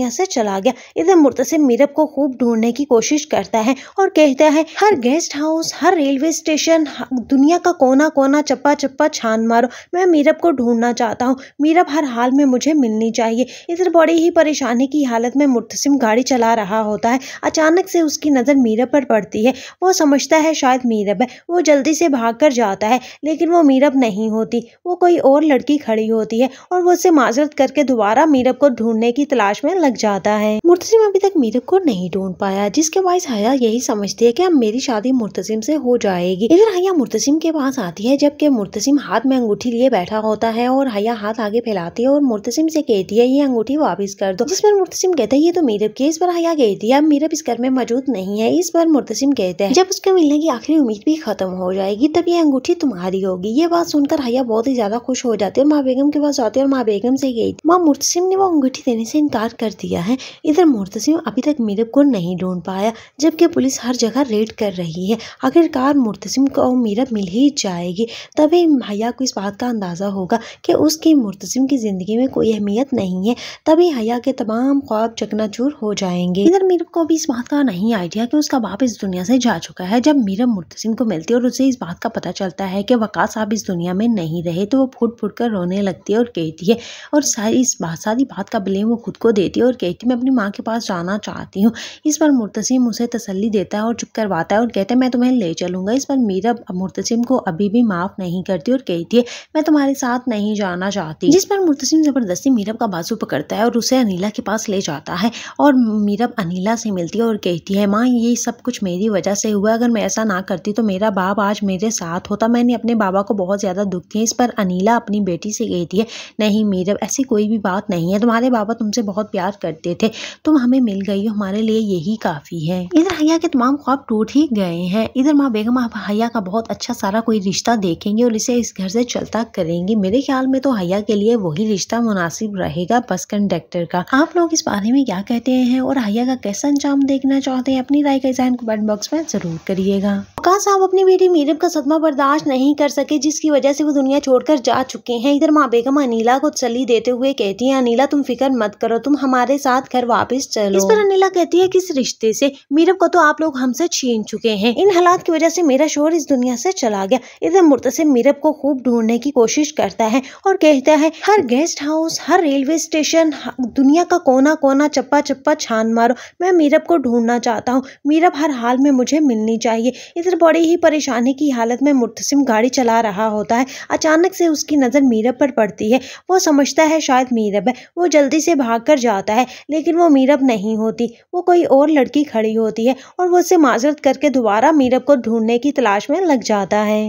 यहाँ से चला गया इधर मुर्तसिम मीरब को खूब ढूंढने की कोशिश करता है और कहता है हर गेस्ट हाउस हर रेलवे स्टेशन दुनिया का कोना कोना चप्पा चप्पा छान मारो मैं मीरब को ढूंढना चाहता हूँ मीरब हर हाल में मुझे मिलनी चाहिए इधर बड़ी ही परेशानी की हालत में मुर्तसिम गाड़ी चला रहा होता है अचानक से उसकी नज़र मीरब पर पड़ती है वो समझता है शायद मीरब है वो जल्दी से भाग कर जाता है लेकिन वो मीरब नहीं होती वो कोई और लड़की खड़ी होती है और वो उसे माजरत करके दोबारा मीरब को ढूंढने की तलाश में लग जाता है मुर्तजिम अभी तक मीरब को नहीं ढूंढ पाया जिसके बायस हया यही समझती है की अब मेरी शादी मुर्तजिम से हो जाएगी इधर हया मुर्तजिम के पास आती है जबकि मुर्तसिम हाथ में अंगूठी लिए बैठा होता है और हया हाथ आगे फैलाती है और मुर्तजिम से कहती है ये अंगूठी वापिस कर दो जिस पर मुर्तसिम कहता है ये तो मीरब की इस पर हया कहती है अब मीरब इस घर में मौजूद नहीं है इस पर मुर्तजिम कहते हैं जब उसके मिलने की आखिरी उम्मीद भी खत्म हो जाएगी तब ये अंगूठी तुम्हारी होगी ये बात सुनकर हया बहुत ही ज्यादा खुश हो जाती है माँ बेगम के पास आती है और माँ बेगम से गई माँ मुर्तजिम ने वो अंगूठी देने से इनकार कर दिया है इधर मुर्तसिम अभी तक मीरब को नहीं ढूंढ पाया जबकि पुलिस हर जगह रेड कर रही है आखिरकार मुर्तसिम को मीरब मिल ही जाएगी तभी हया को इस बात का अंदाज़ा होगा कि उसकी मुर्तसिम की ज़िंदगी में कोई अहमियत नहीं है तभी हया के तमाम ख्वाब चकनाचूर हो जाएंगे इधर मीरब को भी इस बात का नहीं आइडिया कि उसका बाप इस दुनिया से जा चुका है जब मीरब मुर्तसिम को मिलती है और उसे इस बात का पता चलता है कि वक़ास साहब इस दुनिया में नहीं रहे तो वो फूट फूट कर रोने लगती है और कहती है और सारी इस बात सारी बात का ब्लेम वो खुद को देती है और कहती मैं अपनी माँ के पास जाना चाहती हूँ इस पर मुर्तसिम उसे तसली देता है और चुप करवाता है और कहते हैं मैं तुम्हें ले चलूँगा इस पर मीरा मुर्तसिम को अभी भी माफ़ नहीं करती और कहती है मैं तुम्हारे साथ नहीं जाना चाहती जिस पर मुर्तसिम ज़बरदस्ती मीरब का बाजू पकड़ता है और उसे अनिला के पास ले जाता है और मीरब अनिला से मिलती है और कहती है माँ ये सब कुछ मेरी वजह से हुआ अगर मैं ऐसा ना करती तो मेरा बाप आज मेरे साथ होता मैंने अपने बाबा को बहुत ज़्यादा दुख दिया इस पर अनिला अपनी बेटी से कहती है नहीं मीरब ऐसी कोई भी बात नहीं है तुम्हारे बाबा तुमसे बहुत प्यार करते थे तुम हमें मिल गई हो हमारे लिए यही काफ़ी है इधर हया के तमाम ख्वाब टूट ही गए हैं इधर माँ बेगम हया का बहुत अच्छा सारा कोई रिश्ता देखेंगे और इसे इस घर से चलता करेंगी मेरे ख्याल में तो हया के लिए वही रिश्ता मुनासिब रहेगा बस कंडक्टर का आप लोग इस बारे में क्या कहते हैं और हया का कैसा अंजाम देखना चाहते हैं अपनी राय का इजान कमेंट बॉक्स में ज़रूर करिएगा कहा साहब अपनी बेटी मीरब का सदमा बर्दाश्त नहीं कर सके जिसकी वजह से वो दुनिया छोड़कर जा चुके हैं इधर माँ बेगम अनिला को चली देते हुए कहती है अनिला तुम फिक्र मत करो तुम हमारे हमारे साथ घर वापस चलो इस पर अनिला कहती है कि इस रिश्ते से मीरब को तो आप लोग हमसे छीन चुके हैं इन हालात की वजह से मेरा शोर इस दुनिया से चला गया इधर से मीरब को खूब ढूंढने की कोशिश करता है और कहता है हर गेस्ट हाउस हर रेलवे स्टेशन दुनिया का कोना कोना चप्पा चप्पा छान मारो मैं मीरब को ढूंढना चाहता हूँ मीरब हर हाल में मुझे मिलनी चाहिए इधर बड़ी ही परेशानी की हालत में मुर्तसिम गाड़ी चला रहा होता है अचानक से उसकी नज़र मीरब पर पड़ती है वो समझता है शायद मीरब है वो जल्दी से भाग कर जाता जाता है लेकिन वो मीरब नहीं होती वो कोई और लड़की खड़ी होती है और वो उसे माजरत करके दोबारा मीरब को ढूंढने की तलाश में लग जाता है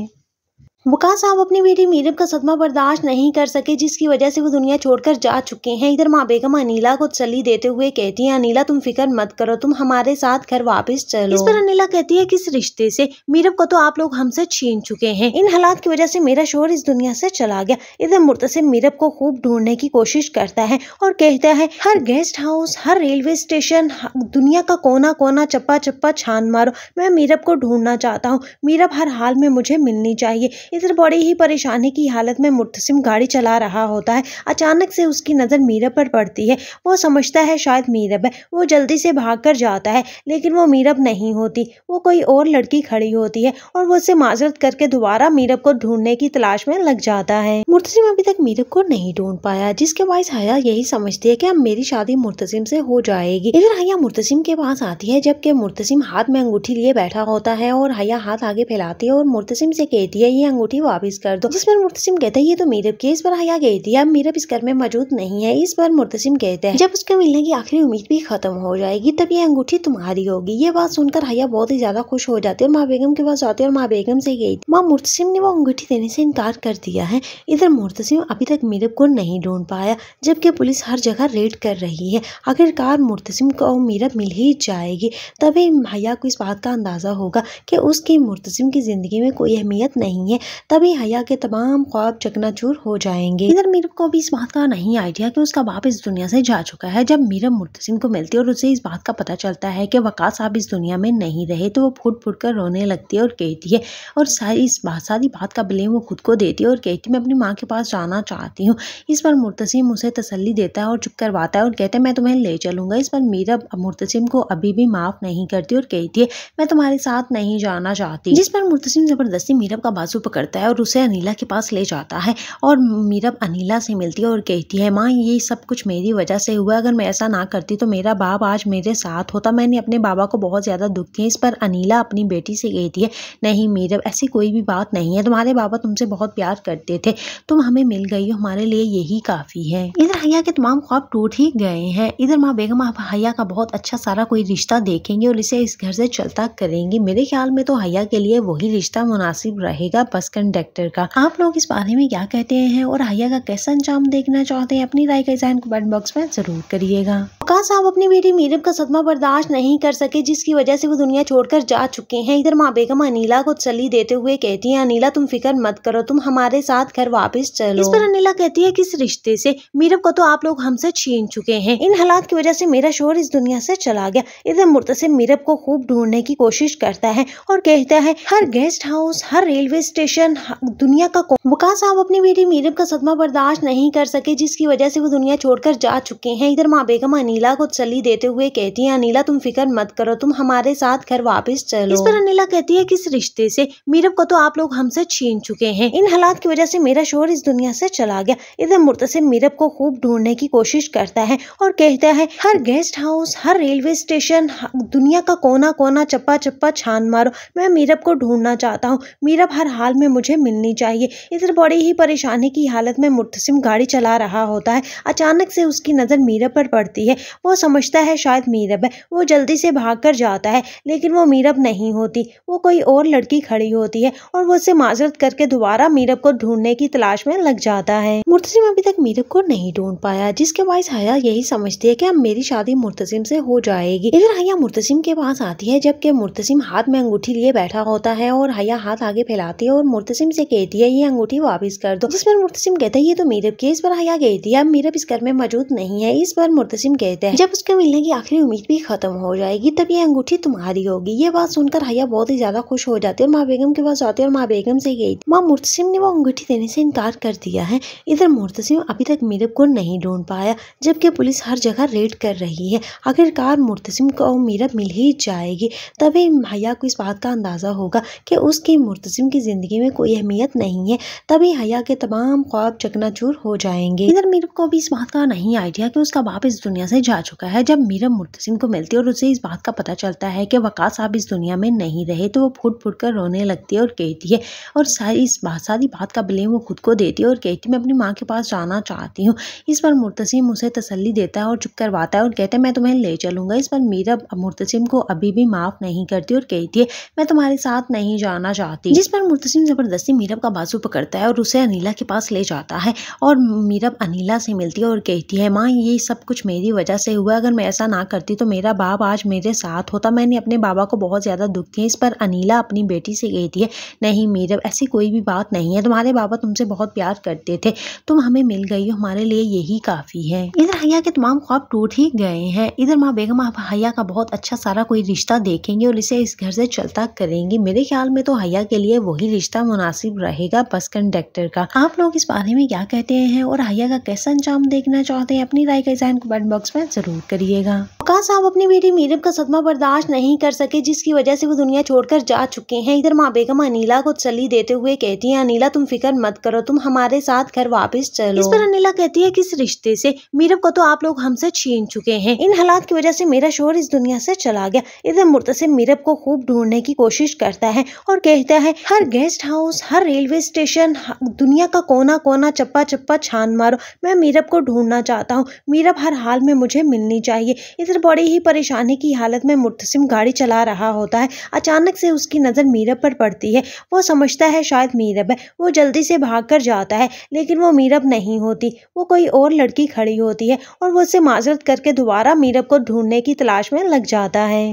वकार साहब अपनी बेटी मीरब का सदमा बर्दाश्त नहीं कर सके जिसकी वजह से वो दुनिया छोड़कर जा चुके हैं इधर माँ बेगम अनिला को तसली देते हुए कहती है अनिला तुम फिक्र मत करो तुम हमारे साथ घर वापस चलो इस पर अनिला कहती है किस रिश्ते से मीरब को तो आप लोग हमसे छीन चुके हैं इन हालात की वजह से मेरा शोर इस दुनिया से चला गया इधर मुर्तसिम मीरब को खूब ढूंढने की कोशिश करता है और कहता है हर गेस्ट हाउस हर रेलवे स्टेशन दुनिया का कोना कोना चप्पा चप्पा छान मारो मैं मीरब को ढूंढना चाहता हूँ मीरब हर हाल में मुझे मिलनी चाहिए इधर बड़े ही परेशानी की हालत में मुर्तसिम गाड़ी चला रहा होता है अचानक से उसकी नज़र मीरब पर पड़ती है वो समझता है शायद मीरब है वो जल्दी से भाग कर जाता है लेकिन वो मीरब नहीं होती वो कोई और लड़की खड़ी होती है और वो उसे माजरत करके दोबारा मीरब को ढूंढने की तलाश में लग जाता है मुर्तसिम अभी तक मीरब को नहीं ढूंढ पाया जिसके बायस हया यही समझती है की अब मेरी शादी मुर्तसिम से हो जाएगी इधर हया मुर्तसिम के पास आती है जबकि मुर्तसिम हाथ में अंगूठी लिए बैठा होता है और हया हाथ आगे फैलाती है और मुर्तसिम से कहती है ये अंगूठी अंगूठी वापस कर दो जिस पर मुर्तसिम कहता है ये तो मीरब की इस पर हया गई थी अब मीरब इस घर में मौजूद नहीं है इस पर मुर्तसिम कहते हैं जब उसके मिलने की आखिरी उम्मीद भी खत्म हो जाएगी तब ये अंगूठी तुम्हारी होगी ये बात सुनकर हया बहुत ही ज्यादा खुश हो जाती है और माँ बेगम के पास जाती है और माँ बेगम से गई माँ मुर्तसिम ने वो अंगूठी देने से इनकार कर दिया है इधर मुर्तसिम अभी तक मीरब को नहीं ढूंढ पाया जबकि पुलिस हर जगह रेड कर रही है आखिरकार मुर्तसिम को मीरब मिल ही जाएगी तभी हया को इस बात का अंदाज़ा होगा कि उसकी मुर्तसिम की ज़िंदगी में कोई अहमियत नहीं है तभी हया के तमाम ख्वाब चकनाचूर हो जाएंगे इधर मीरब को भी इस बात का नहीं आइडिया कि उसका बाप इस दुनिया से जा चुका है जब मीरब मुर्तसिम को मिलती है और उसे इस बात का पता चलता है कि वक़ात साहब इस दुनिया में नहीं रहे तो वो फुट फुट कर रोने लगती है और कहती है और सारी इस बात सारी बात का ब्लेम वो खुद को देती है और कहती मैं अपनी माँ के पास जाना चाहती हूँ इस पर मुर्तसिम उसे तसली देता है और चुप करवाता है और कहते हैं मैं तुम्हें ले चलूंगा इस पर मीरब मुर्तसिम को अभी भी माफ़ नहीं करती और कहती है मैं तुम्हारे साथ नहीं जाना चाहती जिस पर मुर्तसिम ज़बरदस्ती मीरब का बाजू पकड़ करता है और उसे अनिला के पास ले जाता है और मीरब अनिला से मिलती है और कहती है माँ ये सब कुछ मेरी वजह से हुआ अगर मैं ऐसा ना करती तो मेरा बाप आज मेरे साथ होता मैंने अपने बाबा को बहुत ज़्यादा दुख दिया इस पर अनिला अपनी बेटी से कहती है नहीं मीरब ऐसी कोई भी बात नहीं है तुम्हारे बाबा तुमसे बहुत प्यार करते थे तुम हमें मिल गई हो हमारे लिए यही काफ़ी है इधर हया के तमाम ख्वाब टूट ही गए हैं इधर माँ बेगम हया का बहुत अच्छा सारा कोई रिश्ता देखेंगे और इसे इस घर से चलता करेंगे मेरे ख्याल में तो हया के लिए वही रिश्ता मुनासिब रहेगा बस बस कंडक्टर का आप लोग इस बारे में क्या कहते हैं और आइया का कैसा अंजाम देखना चाहते हैं अपनी राय का कमेंट बॉक्स में जरूर करिएगा वकार साहब अपनी बेटी मीरब का सदमा बर्दाश्त नहीं कर सके जिसकी वजह से वो दुनिया छोड़कर जा चुके हैं इधर माँ बेगम अनिला को चली देते हुए कहती है अनिला तुम फिक्र मत करो तुम हमारे साथ घर वापस चलो इस पर अनिला कहती है किस रिश्ते से मीरब को तो आप लोग हमसे छीन चुके हैं इन हालात की वजह से मेरा शोर इस दुनिया से चला गया इधर मुर्तसिम मीरब को खूब ढूंढने की कोशिश करता है और कहता है हर गेस्ट हाउस हर रेलवे स्टेशन एक्शन दुनिया का वकार साहब अपनी बेटी मीरम का सदमा बर्दाश्त नहीं कर सके जिसकी वजह से वो दुनिया छोड़कर जा चुके हैं इधर माँ बेगम अनिला को तसली देते हुए कहती है अनिला तुम फिक्र मत करो तुम हमारे साथ घर वापस चलो इस पर अनिला कहती है किस रिश्ते से मीरम को तो आप लोग हमसे छीन चुके हैं इन हालात की वजह से मेरा शोर इस दुनिया से चला गया इधर मुर्तसिम मीरब को खूब ढूंढने की कोशिश करता है और कहता है हर गेस्ट हाउस हर रेलवे स्टेशन दुनिया का कोना कोना चप्पा चप्पा छान मारो मैं मीरब को ढूंढना चाहता हूँ मीरब हर हाल में में मुझे मिलनी चाहिए इधर बड़े ही परेशानी की हालत में मुर्तसिम गाड़ी चला रहा होता है अचानक से उसकी नज़र मीरब पर पड़ती है वो समझता है शायद मीरब है वो जल्दी से भाग कर जाता है लेकिन वो मीरब नहीं होती वो कोई और लड़की खड़ी होती है और वो उसे माजरत करके दोबारा मीरब को ढूंढने की तलाश में लग जाता है मुर्तसिम अभी तक मीरब को नहीं ढूंढ पाया जिसके बायस हया यही समझती है की अब मेरी शादी मुर्तसिम से हो जाएगी इधर हया मुर्तसिम के पास आती है जबकि मुर्तसिम हाथ में अंगूठी लिए बैठा होता है और हया हाथ आगे फैलाती है और मुर्तसिम से कहती है ये अंगूठी वापस कर दो जिस पर मुर्तसिम कहता है ये तो मीरब के इस पर हया गई अब मीरब इस घर में मौजूद नहीं है इस पर मुर्तसिम कहते हैं जब उसके मिलने की आखिरी उम्मीद भी खत्म हो जाएगी तब ये अंगूठी तुम्हारी होगी ये बात सुनकर हया बहुत ही ज्यादा खुश हो जाती है और माँ बेगम के पास जाती है और माँ बेगम से कहती माँ मुर्तसिम ने वो अंगूठी देने से इनकार कर दिया है इधर मुर्तसिम अभी तक मीरब को नहीं ढूंढ पाया जबकि पुलिस हर जगह रेड कर रही है आखिरकार मुर्तसिम को मीरब मिल ही जाएगी तभी हया को इस बात का अंदाजा होगा कि उसकी मुर्तसिम की जिंदगी में में कोई अहमियत नहीं है तभी हया के तमाम ख्वाब चकनाचूर हो जाएंगे इधर मीरम को भी इस बात का नहीं आइडिया कि उसका बाप इस दुनिया से जा चुका है जब मीरम मुर्तसिम को मिलती है और उसे इस बात का पता चलता है कि वकास साहब इस दुनिया में नहीं रहे तो वो फूट फूट कर रोने लगती है और कहती है और सारी इस बात सारी बात का ब्लेम वो खुद को देती है और कहती है मैं अपनी माँ के पास जाना चाहती हूँ इस पर मुर्तसिम उसे तसली देता है और चुप करवाता है और कहते हैं मैं तुम्हें ले चलूँगा इस पर मीरब मुर्तसिम को अभी भी माफ़ नहीं करती और कहती है मैं तुम्हारे साथ नहीं जाना चाहती जिस पर मुर्तसिम ज़बरदस्ती मीरब का बाजू पकड़ता है और उसे अनिला के पास ले जाता है और मीरब अनिला से मिलती है और कहती है माँ ये सब कुछ मेरी वजह से हुआ अगर मैं ऐसा ना करती तो मेरा बाप आज मेरे साथ होता मैंने अपने बाबा को बहुत ज़्यादा दुख दिया इस पर अनिला अपनी बेटी से कहती है नहीं मीरब ऐसी कोई भी बात नहीं है तुम्हारे बाबा तुमसे बहुत प्यार करते थे तुम हमें मिल गई हो हमारे लिए यही काफ़ी है इधर हया के तमाम ख्वाब टूट ही गए हैं इधर माँ बेगम आप हया का बहुत अच्छा सारा कोई रिश्ता देखेंगे और इसे इस घर से चलता करेंगी मेरे ख्याल में तो हया के लिए वही रिश्ता मुनासिब रहेगा बस कंडक्टर का आप लोग इस बारे में क्या कहते हैं और आइया का कैसा अंजाम देखना चाहते हैं अपनी राय का इजान कमेंट बॉक्स में जरूर करिएगा वकार साहब अपनी बेटी मीरब का सदमा बर्दाश्त नहीं कर सके जिसकी वजह से वो दुनिया छोड़कर जा चुके हैं इधर माँ बेगम अनिला को चली देते हुए कहती है अनिला तुम फिक्र मत करो तुम हमारे साथ घर वापस चलो इस पर अनिला कहती है किस रिश्ते से मीरब को तो आप लोग हमसे छीन चुके हैं इन हालात की वजह से मेरा शोर इस दुनिया से चला गया इधर मुर्तसिम मीरब को खूब ढूंढने की कोशिश करता है और कहता है हर गेस्ट हाउस हर रेलवे स्टेशन दुनिया का कोना कोना चप्पा चप्पा छान मारो मैं मीरब को ढूंढना चाहता हूँ मीरब हर हाल में मुझे मिलनी चाहिए इधर बड़ी ही परेशानी की हालत में मुर्तसिम गाड़ी चला रहा होता है अचानक से उसकी नज़र मीरब पर पड़ती है वो समझता है शायद मीरब है वो जल्दी से भाग कर जाता है लेकिन वो मीरब नहीं होती वो कोई और लड़की खड़ी होती है और वो उसे माजरत करके दोबारा मीरब को ढूंढने की तलाश में लग जाता है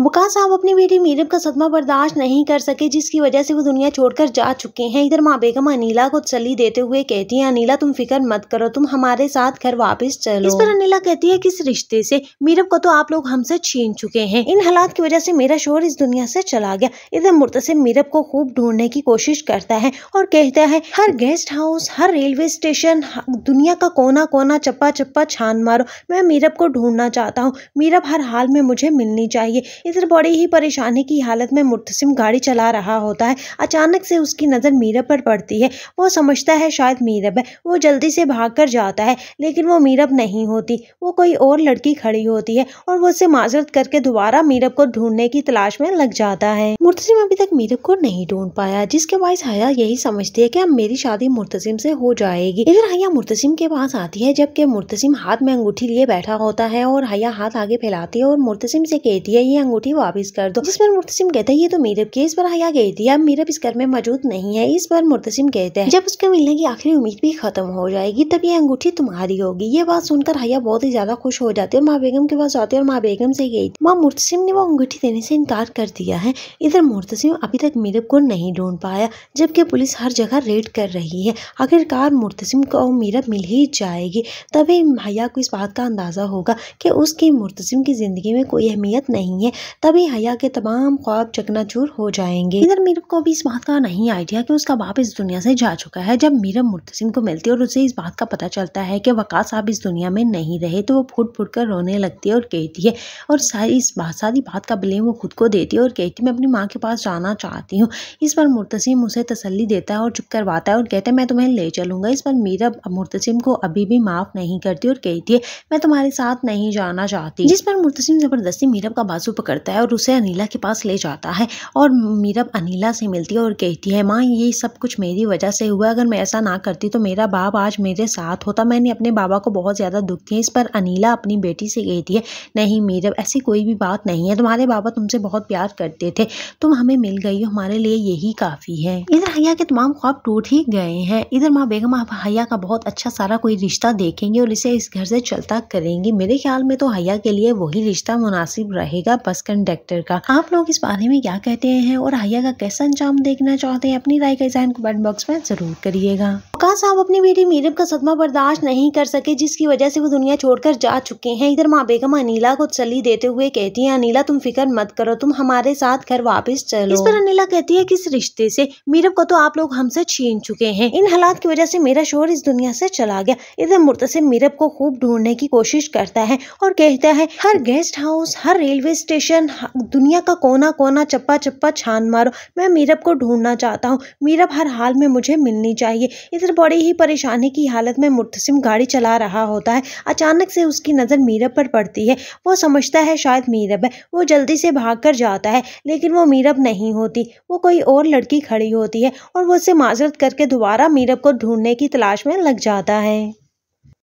वक़ास साहब अपनी बेटी मीरम का सदमा बर्दाश्त नहीं कर सके जिसकी वजह से वो दुनिया छोड़कर जा चुके हैं इधर माँ बेगम अनिला को तसली देते हुए कहती है अनिला तुम फिक्र मत करो तुम हमारे साथ घर वापस चलो इस पर अनिला कहती है किस रिश्ते से मीरम को तो आप लोग हमसे छीन चुके हैं इन हालात की वजह से मेरा शोर इस दुनिया से चला गया इधर मुर्तसिम मीरब को खूब ढूंढने की कोशिश करता है और कहता है हर गेस्ट हाउस हर रेलवे स्टेशन दुनिया का कोना कोना चप्पा चप्पा छान मारो मैं मीरब को ढूंढना चाहता हूँ मीरब हर हाल में मुझे मिलनी चाहिए इधर बड़े ही परेशानी की हालत में मुर्तसिम गाड़ी चला रहा होता है अचानक से उसकी नज़र मीरब पर पड़ती है वो समझता है शायद मीरब है वो जल्दी से भाग कर जाता है लेकिन वो मीरब नहीं होती वो कोई और लड़की खड़ी होती है और वो उसे माजरत करके दोबारा मीरब को ढूंढने की तलाश में लग जाता है मुर्तसिम अभी तक मीरब को नहीं ढूंढ पाया जिसके बायस हया यही समझती है की अब मेरी शादी मुर्तसिम से हो जाएगी इधर हया मुर्तसिम के पास आती है जबकि मुर्तसिम हाथ में अंगूठी लिए बैठा होता है और हया हाथ आगे फैलाती है और मुर्तसिम से कहती है ये अंगूठी अंगूठी वापस कर दो जिस पर मुर्तसिम कहता है ये तो मीरब की इस बार आया गई थी अब मीरब इस घर में मौजूद नहीं है इस बार मुर्तसिम कहते हैं जब उसके मिलने की आखिरी उम्मीद भी खत्म हो जाएगी तब ये अंगूठी तुम्हारी होगी ये बात सुनकर हया बहुत ही ज्यादा खुश हो जाती है और माँ बेगम के पास जाती है और माँ बेगम से गई माँ मुर्तसिम ने वो अंगूठी देने से इनकार कर दिया है इधर मुर्तसिम अभी तक मीरब को नहीं ढूंढ पाया जबकि पुलिस हर जगह रेड कर रही है आखिरकार मुर्तसिम को मीरब मिल ही जाएगी तभी हया को इस बात का अंदाज़ा होगा कि उसके मुर्तसिम की ज़िंदगी में कोई अहमियत नहीं है तभी हया के तमाम ख्वाब चकनाचूर हो जाएंगे इधर मीरम को अभी इस बात का नहीं आइडिया कि उसका बाप इस दुनिया से जा चुका है जब मीरम मुर्तसिम को मिलती है और उसे इस बात का पता चलता है कि वक़ात साहब इस दुनिया में नहीं रहे तो वो फुट फुट कर रोने लगती है और कहती है और सारी इस बात सारी बात का ब्लेम वो खुद को देती है और कहती मैं अपनी माँ के पास जाना चाहती हूँ इस पर मुर्तसिम उसे तसली देता है और चुप करवाता है और कहते है मैं तुम्हें ले चलूंगा इस पर मीरब मुर्तसिम को अभी भी माफ़ नहीं करती और कहती है मैं तुम्हारे साथ नहीं जाना चाहती जिस पर मुर्तसिम ज़बरदस्ती मीरब का बाजू पकड़ करता है और उसे अनिला के पास ले जाता है और मीरब अनिला से मिलती है और कहती है माँ ये सब कुछ मेरी वजह से हुआ अगर मैं ऐसा ना करती तो मेरा बाप आज मेरे साथ होता मैंने अपने बाबा को बहुत ज़्यादा दुख दिया इस पर अनिला अपनी बेटी से कहती है नहीं मीरब ऐसी कोई भी बात नहीं है तुम्हारे बाबा तुमसे बहुत प्यार करते थे तुम हमें मिल गई हो हमारे लिए यही काफ़ी है इधर हया के तमाम ख्वाब टूट ही गए हैं इधर माँ बेगम आप हया का बहुत अच्छा सारा कोई रिश्ता देखेंगे और इसे इस घर से चलता करेंगे मेरे ख्याल में तो हया के लिए वही रिश्ता मुनासिब रहेगा बस बस कंडक्टर का आप लोग इस बारे में क्या कहते हैं और आइया का कैसा अंजाम देखना चाहते हैं अपनी राय का इजान कमेंट बॉक्स में ज़रूर करिएगा वक्का साहब अपनी बेटी मीरब का सदमा बर्दाश्त नहीं कर सके जिसकी वजह से वो दुनिया छोड़कर जा चुके हैं इधर माँ बेगम अनिला को तसली देते हुए कहती है अनिला तुम फिक्र मत करो तुम हमारे साथ घर वापस चलो इस पर अनिला कहती है किस रिश्ते से मीरम को तो आप लोग हमसे छीन चुके हैं इन हालात की वजह से मेरा शोर इस दुनिया से चला गया इधर मुर्तसिम मीरब को खूब ढूंढने की कोशिश करता है और कहता है हर गेस्ट हाउस हर रेलवे स्टेशन दुनिया का कोना कोना चप्पा चप्पा छान मारो मैं मीरब को ढूंढना चाहता हूँ मीरब हर हाल में मुझे मिलनी चाहिए इधर मुतासर बड़े ही परेशानी की हालत में मुतसिम गाड़ी चला रहा होता है अचानक से उसकी नज़र मीरब पर पड़ती है वो समझता है शायद मीरब है वो जल्दी से भाग कर जाता है लेकिन वो मीरब नहीं होती वो कोई और लड़की खड़ी होती है और वो उसे माजरत करके दोबारा मीरब को ढूंढने की तलाश में लग जाता है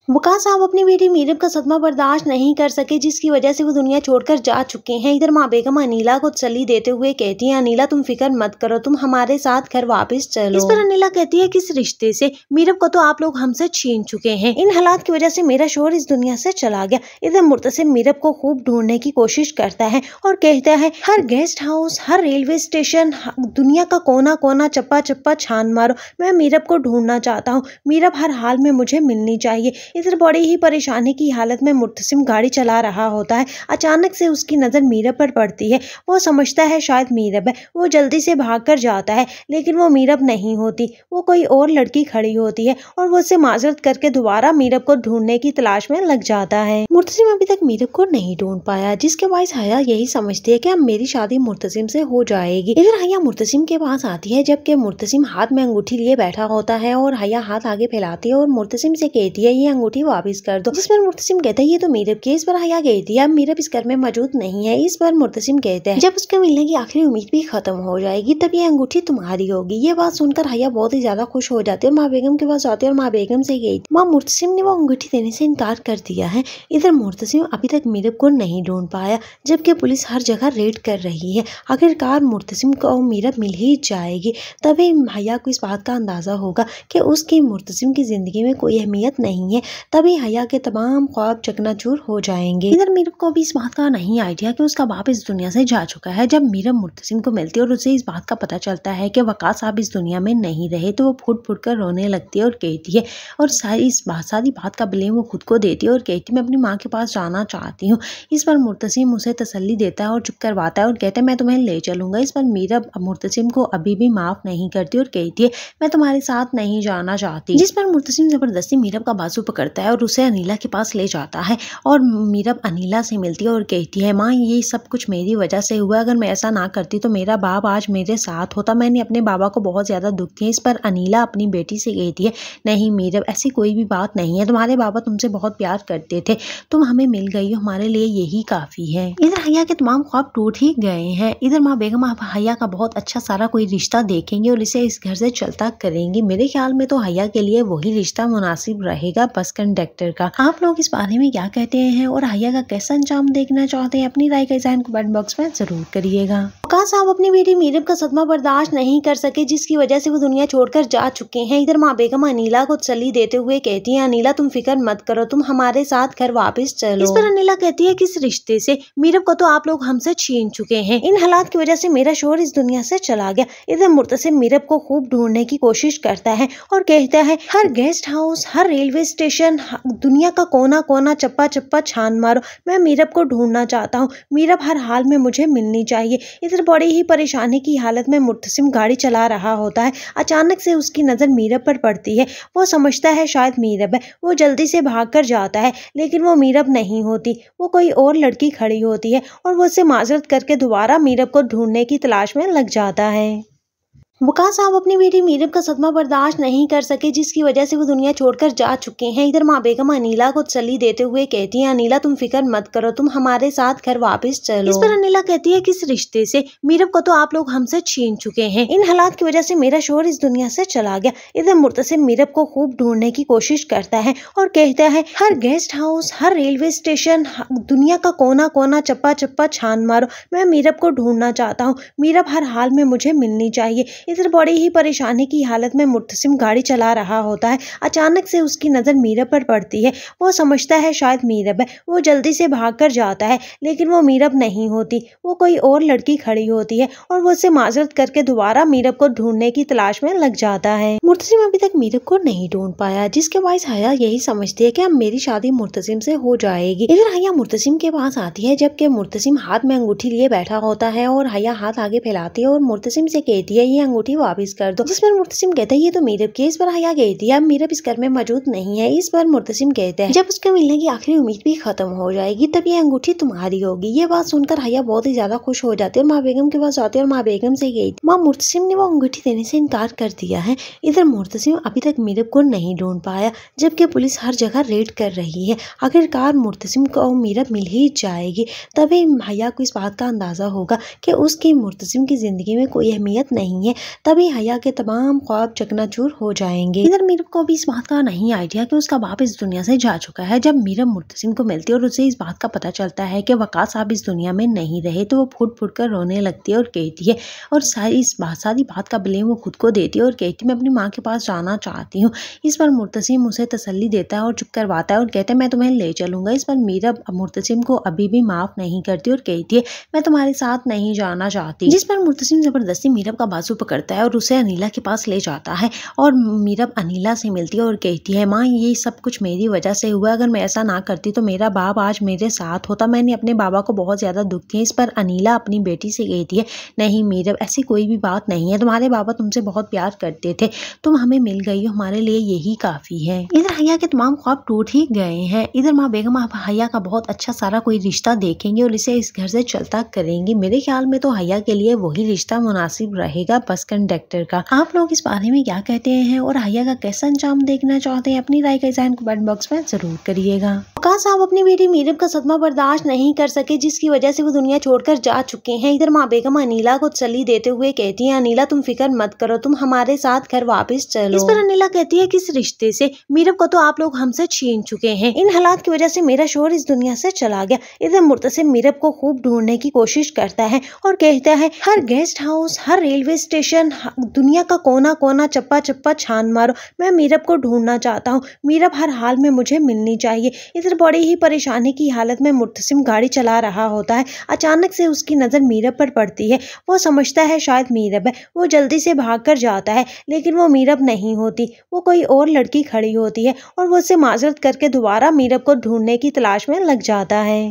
मुकाश साहब अपनी बेटी मीरम का सदमा बर्दाश्त नहीं कर सके जिसकी वजह से वो दुनिया छोड़कर जा चुके हैं इधर माँ बेगम अनिला को तसली देते हुए कहती है अनिला तुम फिक्र मत करो तुम हमारे साथ घर वापस चलो इस पर अनिला कहती है किस रिश्ते से मीरम को तो आप लोग हमसे छीन चुके हैं इन हालात की वजह से मेरा शोर इस दुनिया से चला गया इधर मुर्तसिम मीरब को खूब ढूंढने की कोशिश करता है और कहता है हर गेस्ट हाउस हर रेलवे स्टेशन दुनिया का कोना कोना चप्पा चप्पा छान मारो मैं मीरब को ढूंढना चाहता हूँ मीरब हर हाल में मुझे मिलनी चाहिए इधर बड़े ही परेशानी की हालत में मुर्तसिम गाड़ी चला रहा होता है अचानक से उसकी नज़र मीरब पर पड़ती है वो समझता है शायद मीरब है वो जल्दी से भाग कर जाता है लेकिन वो मीरब नहीं होती वो कोई और लड़की खड़ी होती है और वो उसे माजरत करके दोबारा मीरब को ढूंढने की तलाश में लग जाता है मुर्तसिम अभी तक मीरब को नहीं ढूंढ पाया जिसके बाद हया यही समझती है कि अब मेरी शादी मुर्तसिम से हो जाएगी इधर हया मुर्तसिम के पास आती है जबकि मुर्तसिम हाथ में अंगूठी लिए बैठा होता है और हया हाथ आगे फैलाती है और मुर्तसिम से कहती है ये अंगूठी वापस कर दो जिस पर मुर्तसिम कहता है ये तो मीरब की इस पर हया गई थी अब मीरब इस घर में मौजूद नहीं है इस पर मुर्तसिम कहते हैं जब उसके मिलने की आखिरी उम्मीद भी खत्म हो जाएगी तब ये अंगूठी तुम्हारी होगी ये बात सुनकर हया बहुत ही ज्यादा खुश हो जाती है और माँ बेगम के पास जाते है और माँ बेगम से गई माँ मुर्तसिम ने वो अंगूठी देने से इनकार कर दिया है इधर मुर्तसिम अभी तक मीरब को नहीं ढूंढ पाया जबकि पुलिस हर जगह रेड कर रही है आखिरकार मुर्तसिम को मीरब मिल ही जाएगी तभी हया को इस बात का अंदाज़ा होगा कि उसकी मुर्तसिम की ज़िंदगी में कोई अहमियत नहीं है तभी हया के तमाम ख्वाब चकनाचूर हो जाएंगे इधर मीरम को अभी इस बात का नहीं आइडिया कि उसका बाप इस दुनिया से जा चुका है जब मीरब मुर्तसिम को मिलती है और उसे इस बात का पता चलता है कि वकास साहब इस दुनिया में नहीं रहे तो वो फूट फूट कर रोने लगती है और कहती है और सारी इस बात सारी बात का ब्लेम वो खुद को देती है और कहती मैं अपनी माँ के पास जाना चाहती हूँ इस पर मुर्तसिम उसे तसली देता है और चुप करवाता है और कहते है मैं तुम्हें ले चलूँगा इस पर मीरब मुर्तसिम को अभी भी माफ़ नहीं करती और कहती है मैं तुम्हारे साथ नहीं जाना चाहती जिस पर मुर्तसिम ज़बरदस्ती मीरब का बाजू पकड़ करता है और उसे अनिला के पास ले जाता है और मीरब अनिला से मिलती है और कहती है माँ ये सब कुछ मेरी वजह से हुआ अगर मैं ऐसा ना करती तो मेरा बाप आज मेरे साथ होता मैंने अपने बाबा को बहुत ज़्यादा दुख दिया इस पर अनिला अपनी बेटी से कहती है नहीं मीरब ऐसी कोई भी बात नहीं है तुम्हारे बाबा तुमसे बहुत प्यार करते थे तुम हमें मिल गई हो हमारे लिए यही काफ़ी है इधर हया के तमाम ख्वाब टूट ही गए हैं इधर माँ बेगम आप हया का बहुत अच्छा सारा कोई रिश्ता देखेंगे और इसे इस घर से चलता करेंगे मेरे ख्याल में तो हया के लिए वही रिश्ता मुनासिब रहेगा बस कंडक्टर का आप लोग इस बारे में क्या कहते हैं और आया का कैसा अंजाम देखना चाहते हैं अपनी राय का इजहार कमेंट बॉक्स में ज़रूर करिएगा वकार साहब अपनी बेटी मीरब का सदमा बर्दाश्त नहीं कर सके जिसकी वजह से वो दुनिया छोड़कर जा चुके हैं इधर माँ बेगम अनिला को चली देते हुए कहती है अनिला तुम फिक्र मत करो तुम हमारे साथ घर वापस चलो इस पर अनिला कहती है किस रिश्ते से मीरब को तो आप लोग हमसे छीन चुके हैं इन हालात की वजह से मेरा शोर इस दुनिया से चला गया इधर मुर्तसिम मीरब को खूब ढूंढने की कोशिश करता है और कहता है हर गेस्ट हाउस हर रेलवे स्टेशन स्टेशन हाँ, दुनिया का कोना कोना चप्पा चप्पा छान मारो मैं मीरब को ढूंढना चाहता हूँ मीरब हर हाल में मुझे मिलनी चाहिए इधर बड़ी ही परेशानी की हालत में मुर्तसिम गाड़ी चला रहा होता है अचानक से उसकी नज़र मीरब पर पड़ती है वो समझता है शायद मीरब है वो जल्दी से भाग कर जाता है लेकिन वो मीरब नहीं होती वो कोई और लड़की खड़ी होती है और वो उसे माजरत करके दोबारा मीरब को ढूंढने की तलाश में लग जाता है वकार साहब अपनी बेटी मीरम का सदमा बर्दाश्त नहीं कर सके जिसकी वजह से वो दुनिया छोड़कर जा चुके हैं इधर माँ बेगम अनिला को तसली देते हुए कहती है अनिला तुम फिक्र मत करो तुम हमारे साथ घर वापस चलो इस पर अनिला कहती है किस रिश्ते से मीरब को तो आप लोग हमसे छीन चुके हैं इन हालात की वजह से मेरा शोर इस दुनिया से चला गया इधर मुर्तसिम मीरब को खूब ढूंढने की कोशिश करता है और कहता है हर गेस्ट हाउस हर रेलवे स्टेशन दुनिया का कोना कोना चप्पा चप्पा छान मारो मैं मीरब को ढूंढना चाहता हूँ मीरब हर हाल में मुझे मिलनी चाहिए इधर बड़ी ही परेशानी की हालत में मुर्तसिम गाड़ी चला रहा होता है अचानक से उसकी नज़र मीरब पर पड़ती है वो समझता है शायद मीरब है वो जल्दी से भाग कर जाता है लेकिन वो मीरब नहीं होती वो कोई और लड़की खड़ी होती है और वो उसे माजरत करके दोबारा मीरब को ढूंढने की तलाश में लग जाता है मुर्तसिम अभी तक मीरब को नहीं ढूंढ पाया जिसके बायस हया यही समझती है की अब मेरी शादी मुर्तसिम से हो जाएगी इधर हया मुर्तसिम के पास आती है जबकि मुर्तसिम हाथ में अंगूठी लिए बैठा होता है और हया हाथ आगे फैलाती है और मुर्तसिम से कहती है ये अंगूठी वापस कर दो जिस पर मुर्तसिम कहता है ये तो मीरब की इस बार हया गई थी अब मीरब इस घर में मौजूद नहीं है इस बार मुर्तसिम कहते हैं जब उसके मिलने की आखिरी उम्मीद भी खत्म हो जाएगी तब ये अंगूठी तुम्हारी होगी ये बात सुनकर हया बहुत ही ज्यादा खुश हो जाती है माँ बेगम के पास आती है और माँ बेगम से गई माँ मुर्तसिम ने वो अंगूठी देने से इनकार कर दिया है इधर मुर्तसिम अभी तक मीरब को नहीं ढूंढ पाया जबकि पुलिस हर जगह रेड कर रही है आखिरकार मुर्तसिम को मीरब मिल ही जाएगी तभी हया को इस बात का अंदाज़ा होगा कि उसकी मुर्तसिम की ज़िंदगी में कोई अहमियत नहीं है तभी हया के तमाम ख्वाब चकनाचूर हो जाएंगे इधर मीरम को भी इस बात का नहीं आइडिया कि उसका बाप इस दुनिया से जा चुका है जब मीरब मुर्तसिम को मिलती है और उसे इस बात का पता चलता है कि वक़ास साहब इस दुनिया में नहीं रहे तो वो फूट फूट कर रोने लगती है और कहती है और सारी इस बात सारी बात का ब्लेम वो खुद को देती है और कहती है मैं अपनी माँ के पास जाना चाहती हूँ इस पर मुर्तसिम उसे तसली देता है और चुप करवाता है और कहते हैं मैं तुम्हें ले चलूंगा इस पर मीरब मुर्तसिम को अभी भी माफ़ नहीं करती और कहती है मैं तुम्हारे साथ नहीं जाना चाहती जिस पर मुर्तसिम ज़बरदस्ती मीरब का बाजू पकड़ करता है और उसे अनिला के पास ले जाता है और मीरा अनिला से मिलती है और कहती है माँ ये सब कुछ मेरी वजह से हुआ अगर मैं ऐसा ना करती तो मेरा बाप आज मेरे साथ होता मैंने अपने बाबा को बहुत ज़्यादा दुख दिया इस पर अनिला अपनी बेटी से कहती है नहीं मीरब ऐसी कोई भी बात नहीं है तुम्हारे बाबा तुमसे बहुत प्यार करते थे तुम हमें मिल गई हो हमारे लिए यही काफ़ी है इधर हया के तमाम ख्वाब टूट ही गए हैं इधर माँ बेगम आप हया का बहुत अच्छा सारा कोई रिश्ता देखेंगे और इसे इस घर से चलता करेंगी मेरे ख्याल में तो हया के लिए वही रिश्ता मुनासिब रहेगा बस कंडक्टर का आप लोग इस बारे में क्या कहते हैं और आया का कैसा अंजाम देखना चाहते हैं अपनी राय का इजान कमेंट बॉक्स में जरूर करिएगा वकार साहब अपनी बेटी मीरब का सदमा बर्दाश्त नहीं कर सके जिसकी वजह से वो दुनिया छोड़कर जा चुके हैं इधर माँ बेगम अनिला को तसली देते हुए कहती है अनिला तुम फिक्र मत करो तुम हमारे साथ घर वापस चलो इस पर अनिला कहती है किस रिश्ते से मीरब को तो आप लोग हमसे छीन चुके हैं इन हालात की वजह से मेरा शोर इस दुनिया से चला गया इधर मुर्तसिम मीरब को खूब ढूंढने की कोशिश करता है और कहता है हर गेस्ट हाउस हर रेलवे स्टेशन किचन दुनिया का कोना कोना चप्पा चप्पा छान मारो मैं मीरब को ढूंढना चाहता हूँ मीरब हर हाल में मुझे मिलनी चाहिए इधर बड़े ही परेशानी की हालत में मुतसिम गाड़ी चला रहा होता है अचानक से उसकी नज़र मीरब पर पड़ती है वो समझता है शायद मीरब है वो जल्दी से भाग कर जाता है लेकिन वो मीरब नहीं होती वो कोई और लड़की खड़ी होती है और वो उसे माजरत करके दोबारा मीरब को ढूंढने की तलाश में लग जाता है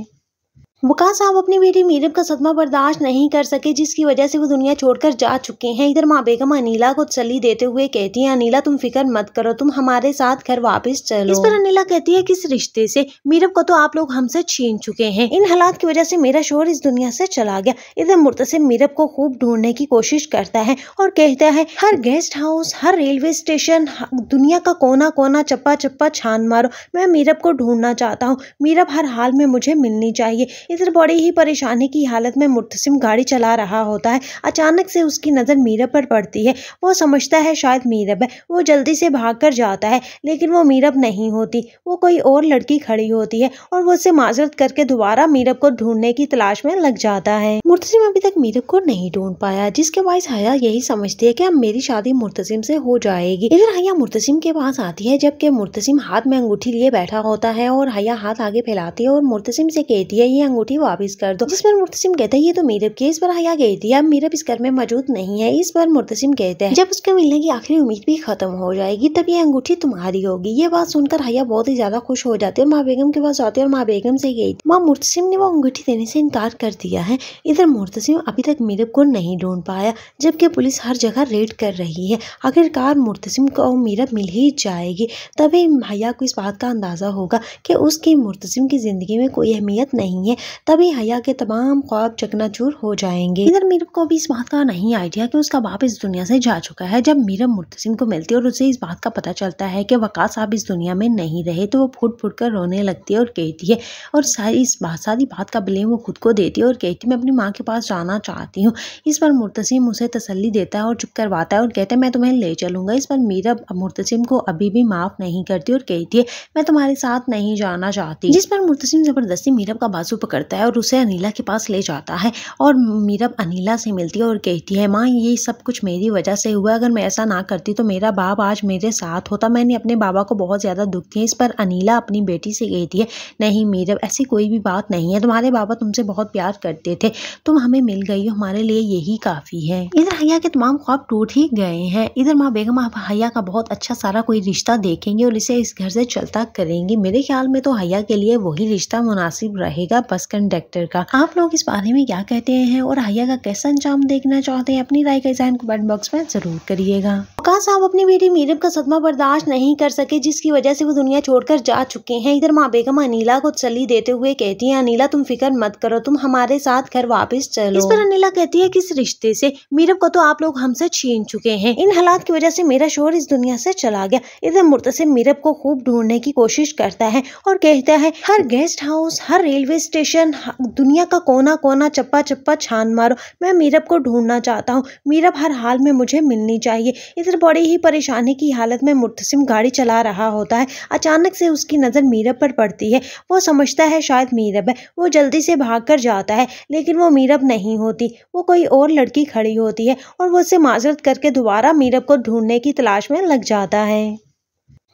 वकार साहब अपनी बेटी मीरम का सदमा बर्दाश्त नहीं कर सके जिसकी वजह से वो दुनिया छोड़कर जा चुके हैं इधर माँ बेगम अनिला को तसली देते हुए कहती है अनिला तुम फिक्र मत करो तुम हमारे साथ घर वापस चलो इस पर अनिला कहती है किस रिश्ते से मीरब को तो आप लोग हमसे छीन चुके हैं इन हालात की वजह से मेरा शोर इस दुनिया से चला गया इधर मुर्तसिम मीरब को खूब ढूंढने की कोशिश करता है और कहता है हर गेस्ट हाउस हर रेलवे स्टेशन दुनिया का कोना कोना चप्पा चप्पा छान मारो मैं मीरब को ढूंढना चाहता हूँ मीरब हर हाल में मुझे मिलनी चाहिए इधर बड़ी ही परेशानी की हालत में मुर्तसिम गाड़ी चला रहा होता है अचानक से उसकी नज़र मीरब पर पड़ती है वो समझता है शायद मीरब है वो जल्दी से भाग कर जाता है लेकिन वो मीरब नहीं होती वो कोई और लड़की खड़ी होती है और वो उसे माजरत करके दोबारा मीरब को ढूंढने की तलाश में लग जाता है मुर्तसिम अभी तक मीरब को नहीं ढूंढ पाया जिसके बायस हया यही समझती है की अब मेरी शादी मुर्तसिम से हो जाएगी इधर हया मुर्तसिम के पास आती है जबकि मुर्तसिम हाथ में अंगूठी लिए बैठा होता है और हया हाथ आगे फैलाती है और मुर्तसिम से कहती है ये अंगूठी वापस कर दो जिस पर मुर्तसिम कहता है ये तो मीरब की इस बार हया गई थी अब मीरब इस घर में मौजूद नहीं है इस बार मुर्तसिम कहते हैं जब उसके मिलने की आखिरी उम्मीद भी खत्म हो जाएगी तब ये अंगूठी तुम्हारी होगी ये बात सुनकर हया बहुत ही ज्यादा खुश हो जाती है और माँ बेगम के पास जाती है और माँ बेगम से गई माँ मुर्तसिम ने वो अंगूठी देने से इनकार कर दिया है इधर मुर्तसिम अभी तक मीरब को नहीं ढूंढ पाया जबकि पुलिस हर जगह रेड कर रही है आखिरकार मुर्तसिम को मीरब मिल ही जाएगी तभी हया को इस बात का अंदाज़ा होगा कि उसके मुर्तसिम की ज़िंदगी में कोई अहमियत नहीं है तभी हया के तमाम ख्वाब चकनाचूर हो जाएंगे इधर मीरब को भी इस बात का नहीं आइडिया कि उसका बाप इस दुनिया से जा चुका है जब मीरब मुर्तसिम को मिलती है और उसे इस बात का पता चलता है कि वक़ात साहब इस दुनिया में नहीं रहे तो वो फूट फूट कर रोने लगती है और कहती है और सारी इस बात सारी बात का ब्लेम वो खुद को देती है और कहती मैं अपनी माँ के पास जाना चाहती हूँ इस पर मुर्तसिम उसे तसली देता है और चुप करवाता है और कहते हैं मैं तुम्हें ले चलूँगा इस पर मीरब मुर्तसिम को अभी भी माफ़ नहीं करती और कहती है मैं तुम्हारे साथ नहीं जाना चाहती जिस पर मुर्तसिम ज़बरदस्ती मीरब का बाजू पकड़ करता है और उसे अनिला के पास ले जाता है और मीरब अनिला से मिलती है और कहती है माँ ये सब कुछ मेरी वजह से हुआ अगर मैं ऐसा ना करती तो मेरा बाप आज मेरे साथ होता मैंने अपने बाबा को बहुत ज़्यादा दुख दिया इस पर अनिला अपनी बेटी से कहती है नहीं मीरब ऐसी कोई भी बात नहीं है तुम्हारे बाबा तुमसे बहुत प्यार करते थे तुम हमें मिल गई हो हमारे लिए यही काफ़ी है इधर हया के तमाम ख्वाब टूट ही गए हैं इधर माँ बेगम हया का बहुत अच्छा सारा कोई रिश्ता देखेंगे और इसे इस घर से चलता करेंगे मेरे ख्याल में तो हया के लिए वही रिश्ता मुनासिब रहेगा बस बस कंडक्टर का आप लोग इस बारे में क्या कहते हैं और आइया का कैसा अंजाम देखना चाहते हैं अपनी राय का कमेंट बॉक्स में जरूर करिएगा वकार साहब अपनी बेटी मीरब का सदमा बर्दाश्त नहीं कर सके जिसकी वजह से वो दुनिया छोड़कर जा चुके हैं इधर माँ बेगम अनिला को चली देते हुए कहती है अनिला तुम फिक्र मत करो तुम हमारे साथ घर वापस चलो इस पर अनिला कहती है किस रिश्ते से मीरब को तो आप लोग हमसे छीन चुके हैं इन हालात की वजह से मेरा शोर इस दुनिया से चला गया इधर मुर्तसिम मीरब को खूब ढूंढने की कोशिश करता है और कहता है हर गेस्ट हाउस हर रेलवे स्टेशन एक्शन दुनिया का कोना कोना चप्पा चप्पा छान मारो मैं मीरब को ढूंढना चाहता हूँ मीरब हर हाल में मुझे मिलनी चाहिए इधर बड़ी ही परेशानी की हालत में मुतसिम गाड़ी चला रहा होता है अचानक से उसकी नज़र मीरब पर पड़ती है वो समझता है शायद मीरब है वो जल्दी से भाग कर जाता है लेकिन वो मीरब नहीं होती वो कोई और लड़की खड़ी होती है और वो उसे माजरत करके दोबारा मीरब को ढूंढने की तलाश में लग जाता है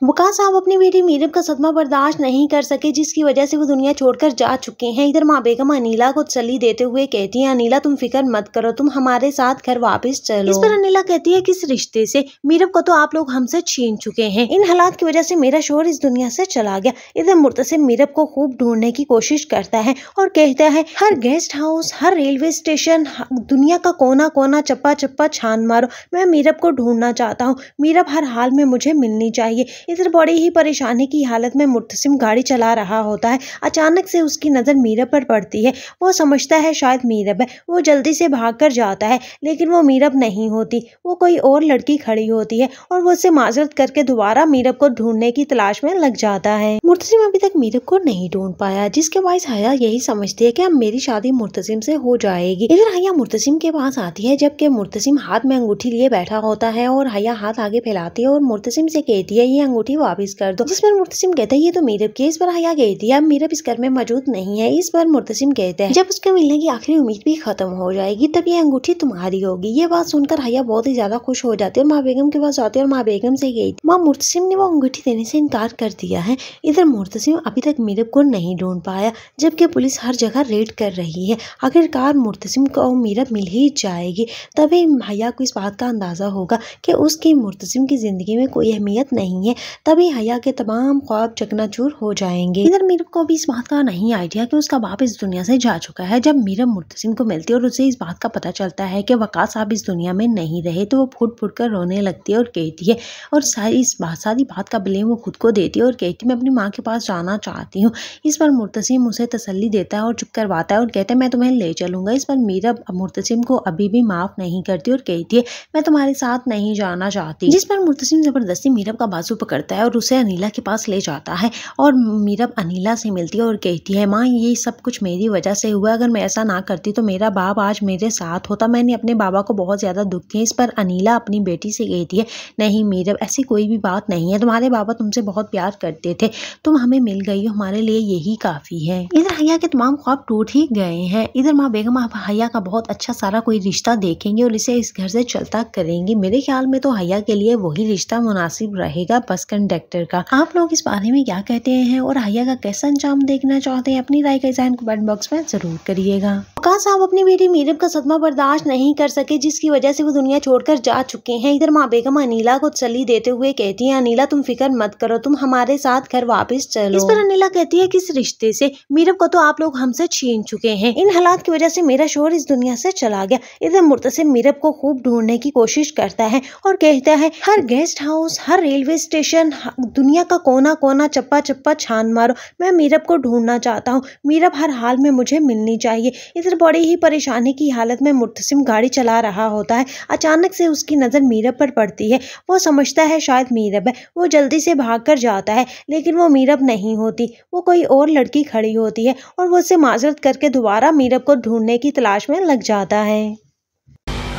वक़ास साहब अपनी बेटी मीरम का सदमा बर्दाश्त नहीं कर सके जिसकी वजह से वो दुनिया छोड़कर जा चुके हैं इधर माँ बेगम अनिला को तसली देते हुए कहती है अनिला तुम फिक्र मत करो तुम हमारे साथ घर वापस चलो इस पर अनिला कहती है किस रिश्ते से मीरब को तो आप लोग हमसे छीन चुके हैं इन हालात की वजह से मेरा शोर इस दुनिया से चला गया इधर मुर्तसिम मीरब को खूब ढूंढने की कोशिश करता है और कहता है हर गेस्ट हाउस हर रेलवे स्टेशन दुनिया का कोना कोना चप्पा चप्पा छान मारो मैं मीरब को ढूंढना चाहता हूँ मीरब हर हाल में मुझे मिलनी चाहिए इधर बड़ी ही परेशानी की हालत में मुर्तसिम गाड़ी चला रहा होता है अचानक से उसकी नज़र मीरब पर पड़ती है वो समझता है शायद मीरब है वो जल्दी से भाग कर जाता है लेकिन वो मीरब नहीं होती वो कोई और लड़की खड़ी होती है और वो उसे माजरत करके दोबारा मीरब को ढूंढने की तलाश में लग जाता है मुर्तसिम अभी तक मीरब को नहीं ढूंढ पाया जिसके बायस हया यही समझती है की अब मेरी शादी मुर्तसिम से हो जाएगी इधर हया मुर्तसिम के पास आती है जबकि मुर्तसिम हाथ में अंगूठी लिए बैठा होता है और हया हाथ आगे फैलाती है और मुर्तसिम से कहती है ये अंगूठी अंगूठी वापस कर दो जिस पर मुर्तसिम कहता है ये तो मीरब की इस पर आया गई थी अब मीरब इस घर में मौजूद नहीं है इस पर मुर्तसिम कहते हैं जब उसके मिलने की आखिरी उम्मीद भी खत्म हो जाएगी तब ये अंगूठी तुम्हारी होगी ये बात सुनकर हया बहुत ही ज्यादा खुश हो जाती है और माँ बेगम के पास जाती है और माँ बेगम से गई माँ मुर्तसिम ने वो अंगूठी देने से इनकार कर दिया है इधर मुर्तसिम अभी तक मीरब को नहीं ढूंढ पाया जबकि पुलिस हर जगह रेड कर रही है आखिरकार मुर्तसिम को मीरब मिल ही जाएगी तभी हया को इस बात का अंदाज़ा होगा कि उसकी मुर्तसिम की ज़िंदगी में कोई अहमियत नहीं है तभी हया के तमाम ख्वाब चकनाचूर हो जाएंगे इधर मीरम को अभी इस बात का नहीं आइडिया कि उसका बाप इस दुनिया से जा चुका है जब मीरब मुर्तसिम को मिलती है और उसे इस बात का पता चलता है कि वकास साहब इस दुनिया में नहीं रहे तो वो फूट फूट कर रोने लगती है और कहती है और सारी इस बात सारी बात का ब्लेम वो खुद को देती है और कहती मैं अपनी माँ के पास जाना चाहती हूँ इस पर मुर्तसिम उसे तसली देता है और चुप करवाता है और कहते है मैं तुम्हें ले चलूंगा इस पर मीरब मुर्तसिम को अभी भी माफ़ नहीं करती और कहती है मैं तुम्हारे साथ नहीं जाना चाहती जिस पर मुर्तसिम ज़बरदस्ती मीरब का बाजू पकड़ करता है और उसे अनिला के पास ले जाता है और मीरब अनिला से मिलती है और कहती है माँ ये सब कुछ मेरी वजह से हुआ अगर मैं ऐसा ना करती तो मेरा बाप आज मेरे साथ होता मैंने अपने बाबा को बहुत ज़्यादा दुख किया इस पर अनिला अपनी बेटी से कहती है नहीं मीरब ऐसी कोई भी बात नहीं है तुम्हारे बाबा तुमसे बहुत प्यार करते थे तुम हमें मिल गई हो हमारे लिए यही काफ़ी है इधर हया के तमाम ख्वाब टूट ही गए हैं इधर माँ बेगम आप हया का बहुत अच्छा सारा कोई रिश्ता देखेंगे और इसे इस घर से चलता करेंगे मेरे ख्याल में तो हया के लिए वही रिश्ता मुनासिब रहेगा बस बस कंडक्टर का आप लोग इस बारे में क्या कहते हैं और आइया का कैसा अंजाम देखना चाहते हैं अपनी राय का इजान कमेंट बॉक्स में जरूर करिएगा वकार साहब अपनी बेटी मीरब का सदमा बर्दाश्त नहीं कर सके जिसकी वजह से वो दुनिया छोड़कर जा चुके हैं इधर माँ बेगम अनिला को चली देते हुए कहती है अनिला तुम फिक्र मत करो तुम हमारे साथ घर वापस चलो इस पर अनिला कहती है किस रिश्ते से मीरब को तो आप लोग हमसे छीन चुके हैं इन हालात की वजह से मेरा शोर इस दुनिया से चला गया इधर मुर्तसिम मीरब को खूब ढूंढने की कोशिश करता है और कहता है हर गेस्ट हाउस हर रेलवे स्टेशन स्टेशन दुनिया का कोना कोना चप्पा चप्पा छान मारो मैं मीरब को ढूंढना चाहता हूँ मीरब हर हाल में मुझे मिलनी चाहिए इधर बड़ी ही परेशानी की हालत में मुर्तसिम गाड़ी चला रहा होता है अचानक से उसकी नज़र मीरब पर पड़ती है वो समझता है शायद मीरब है वो जल्दी से भाग कर जाता है लेकिन वो मीरब नहीं होती वो कोई और लड़की खड़ी होती है और वो उसे माजरत करके दोबारा मीरब को ढूंढने की तलाश में लग जाता है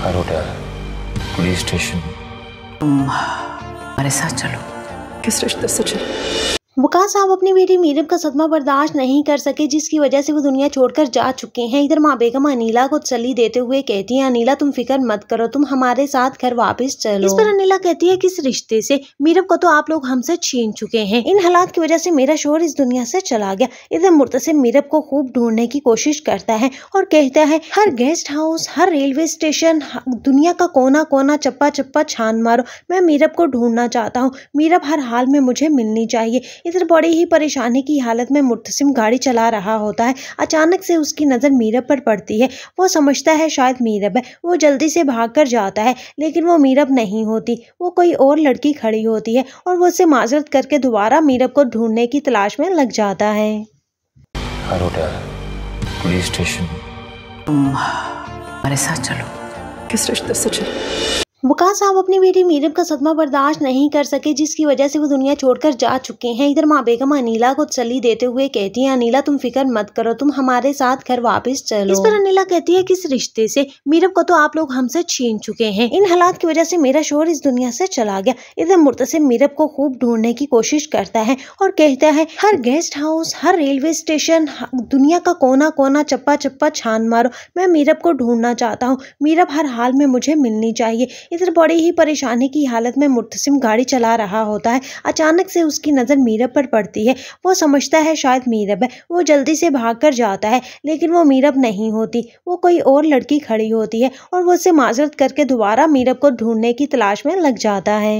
हर होटल पुलिस स्टेशन हमारे साथ चलो किस रिश्ते से चले वकार साहब अपनी बेटी मीरम का सदमा बर्दाश्त नहीं कर सके जिसकी वजह से वो दुनिया छोड़कर जा चुके हैं इधर माँ बेगम अनिला को तसली देते हुए कहती है अनिला तुम फिक्र मत करो तुम हमारे साथ घर वापस चलो इस पर अनिला कहती है किस रिश्ते से मीरब को तो आप लोग हमसे छीन चुके हैं इन हालात की वजह से मेरा शोर इस दुनिया से चला गया इधर मुर्तसिम मीरब को खूब ढूंढने की कोशिश करता है और कहता है हर गेस्ट हाउस हर रेलवे स्टेशन दुनिया का कोना कोना चप्पा चप्पा छान मारो मैं मीरब को ढूंढना चाहता हूँ मीरब हर हाल में मुझे मिलनी चाहिए इधर बड़े ही परेशानी की हालत में मुतसिम गाड़ी चला रहा होता है अचानक से उसकी नज़र मीरब पर पड़ती है वो समझता है शायद मीरब है वो जल्दी से भाग कर जाता है लेकिन वो मीरब नहीं होती वो कोई और लड़की खड़ी होती है और वो उसे माजरत करके दोबारा मीरब को ढूंढने की तलाश में लग जाता है पुलिस स्टेशन तुम हमारे साथ चलो किस रिश्ते से चलो वकार साहब अपनी बेटी मीरम का सदमा बर्दाश्त नहीं कर सके जिसकी वजह से वो दुनिया छोड़कर जा चुके हैं इधर माँ बेगम अनिला को तसली देते हुए कहती है अनिला तुम फिक्र मत करो तुम हमारे साथ घर वापस चलो इस पर अनिला कहती है कि इस रिश्ते से मीरब को तो आप लोग हमसे छीन चुके हैं इन हालात की वजह से मेरा शोर इस दुनिया से चला गया इधर मुर्तसिम मीरब को खूब ढूंढने की कोशिश करता है और कहता है हर गेस्ट हाउस हर रेलवे स्टेशन दुनिया का कोना कोना चप्पा चप्पा छान मारो मैं मीरब को ढूंढना चाहता हूँ मीरब हर हाल में मुझे मिलनी चाहिए इधर बड़े ही परेशानी की हालत में मुर्तसिम गाड़ी चला रहा होता है अचानक से उसकी नज़र मीरब पर पड़ती है वो समझता है शायद मीरब है वो जल्दी से भाग कर जाता है लेकिन वो मीरब नहीं होती वो कोई और लड़की खड़ी होती है और वो उसे माजरत करके दोबारा मीरब को ढूंढने की तलाश में लग जाता है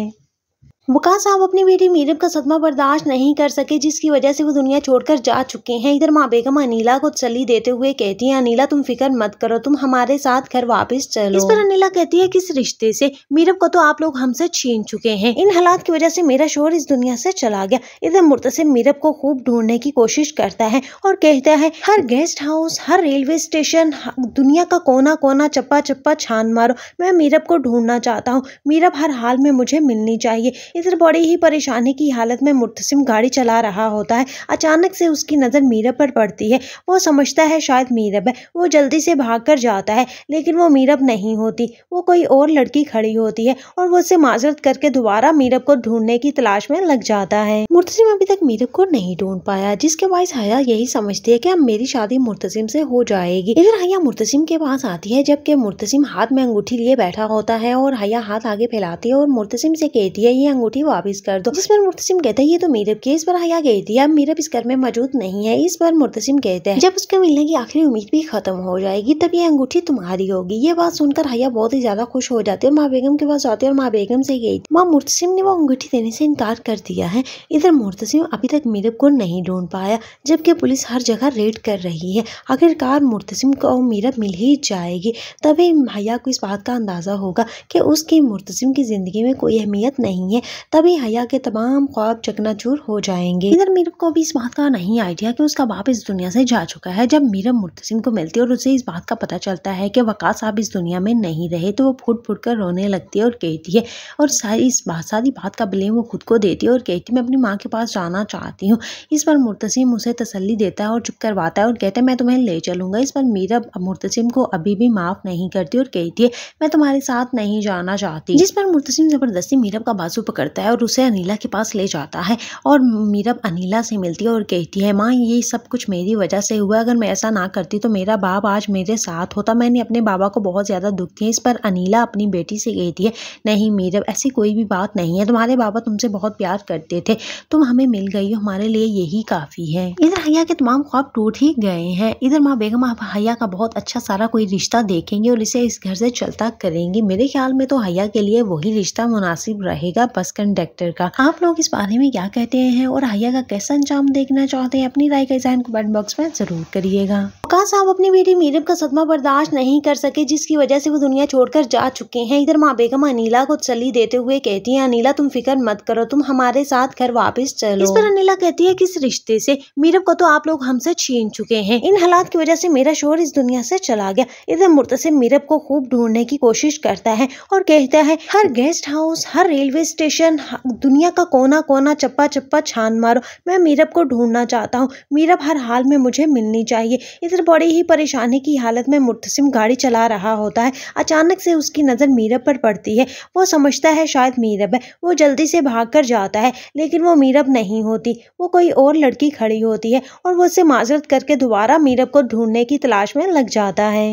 वकार साहब अपनी बेटी मीरम का सदमा बर्दाश्त नहीं कर सके जिसकी वजह से वो दुनिया छोड़कर जा चुके हैं इधर माँ बेगम अनिला को चली देते हुए कहती है अनिला तुम फिक्र मत करो तुम हमारे साथ घर वापस चलो इस पर अनिला कहती है किस रिश्ते से मीरब को तो आप लोग हमसे छीन चुके हैं इन हालात की वजह से मेरा शोर इस दुनिया से चला गया इधर मुर्तसिम मीरब को खूब ढूंढने की कोशिश करता है और कहता है हर गेस्ट हाउस हर रेलवे स्टेशन दुनिया का कोना कोना चप्पा चप्पा छान मारो मैं मीरब को ढूंढना चाहता हूँ मीरब हर हाल में मुझे मिलनी चाहिए इधर बड़े ही परेशानी की हालत में मुर्तसिम गाड़ी चला रहा होता है अचानक से उसकी नज़र मीरब पर पड़ती है वो समझता है शायद मीरब है वो जल्दी से भाग कर जाता है लेकिन वो मीरब नहीं होती वो कोई और लड़की खड़ी होती है और वो उसे माजरत करके दोबारा मीरब को ढूंढने की तलाश में लग जाता है मुर्तसिम अभी तक मीरब को नहीं ढूंढ पाया जिसके बायस हया यही समझती है की अब मेरी शादी मुर्तसिम से हो जाएगी इधर हया मुर्तसिम के पास आती है जबकि मुर्तसिम हाथ में अंगूठी लिए बैठा होता है और हया हाथ आगे फैलाती है और मुर्तसिम से कहती है ये अंगूठी वापस कर दो जिस पर मुर्तसिम कहता है ये तो मीरब की इस पर हया गई थी अब मीरब इस घर में मौजूद नहीं है इस पर मुर्तसिम कहते हैं जब उसके मिलने की आखिरी उम्मीद भी खत्म हो जाएगी तब ये अंगूठी तुम्हारी होगी ये बात सुनकर हया बहुत ही ज्यादा खुश हो जाती है और माँ बेगम के पास जाती है और माँ बेगम से गई माँ मुर्तसिम ने वो अंगूठी देने से इनकार कर दिया है इधर मुर्तसिम अभी तक मीरब को नहीं ढूंढ पाया जबकि पुलिस हर जगह रेड कर रही है आखिरकार मुर्तसिम को मीरब मिल ही जाएगी तभी हया को इस बात का अंदाज़ा होगा कि उसकी मुर्तसिम की ज़िंदगी में कोई अहमियत नहीं है तभी हया के तमाम ख्वाब चकनाचूर हो जाएंगे इधर मीरम को भी इस बात का नहीं आइडिया कि उसका बाप इस दुनिया से जा चुका है जब मीरब मुर्तसिम को मिलती है और उसे इस बात का पता चलता है कि वकास साहब इस दुनिया में नहीं रहे तो वो फूट फूट कर रोने लगती है और कहती है और सारी इस बात सारी बात का ब्लेम वो खुद को देती है और कहती है मैं अपनी माँ के पास जाना चाहती हूँ इस पर मुर्तसिम उसे तसली देता है और चुप करवाता है और कहते हैं मैं तुम्हें ले चलूंगा इस पर मीरब मुर्तसिम को अभी भी माफ़ नहीं करती और कहती है मैं तुम्हारे साथ नहीं जाना चाहती जिस पर मुर्तसिम ज़बरदस्ती मीरब का बाजू पकड़ करता है और उसे अनिला के पास ले जाता है और मीरब अनिला से मिलती है और कहती है माँ ये सब कुछ मेरी वजह से हुआ अगर मैं ऐसा ना करती तो मेरा बाप आज मेरे साथ होता मैंने अपने बाबा को बहुत ज़्यादा दुख दिया इस पर अनिला अपनी बेटी से कहती है नहीं मीरब ऐसी कोई भी बात नहीं है तुम्हारे बाबा तुमसे बहुत प्यार करते थे तुम हमें मिल गई हो हमारे लिए यही काफ़ी है इधर हया के तमाम ख्वाब टूट ही गए हैं इधर माँ बेगम आप हया का बहुत अच्छा सारा कोई रिश्ता देखेंगे और इसे इस घर से चलता करेंगे मेरे ख्याल में तो हया के लिए वही रिश्ता मुनासिब रहेगा बस कंडक्टर का आप लोग इस बारे में क्या कहते हैं और आइया का कैसा अंजाम देखना चाहते हैं अपनी राय का इजान कमेंट बॉक्स में जरूर करिएगा वकार साहब अपनी बेटी मीरब का सदमा बर्दाश्त नहीं कर सके जिसकी वजह से वो दुनिया छोड़कर जा चुके हैं इधर माँ बेगम अनिला को चली देते हुए कहती है अनिला तुम फिक्र मत करो तुम हमारे साथ घर वापस चलो इस पर अनिला कहती है किस रिश्ते से मीरब को तो आप लोग हमसे छीन चुके हैं इन हालात की वजह से मेरा शोर इस दुनिया से चला गया इधर मुर्तसिम मीरब को खूब ढूंढने की कोशिश करता है और कहता है हर गेस्ट हाउस हर रेलवे स्टेशन मिशन दुनिया का कोना कोना चप्पा चप्पा छान मारो मैं मीरब को ढूंढना चाहता हूँ मीरब हर हाल में मुझे मिलनी चाहिए इधर बड़े ही परेशानी की हालत में मुतसिम गाड़ी चला रहा होता है अचानक से उसकी नज़र मीरब पर पड़ती है वो समझता है शायद मीरब है वो जल्दी से भाग कर जाता है लेकिन वो मीरब नहीं होती वो कोई और लड़की खड़ी होती है और वो उसे माजरत करके दोबारा मीरब को ढूंढने की तलाश में लग जाता है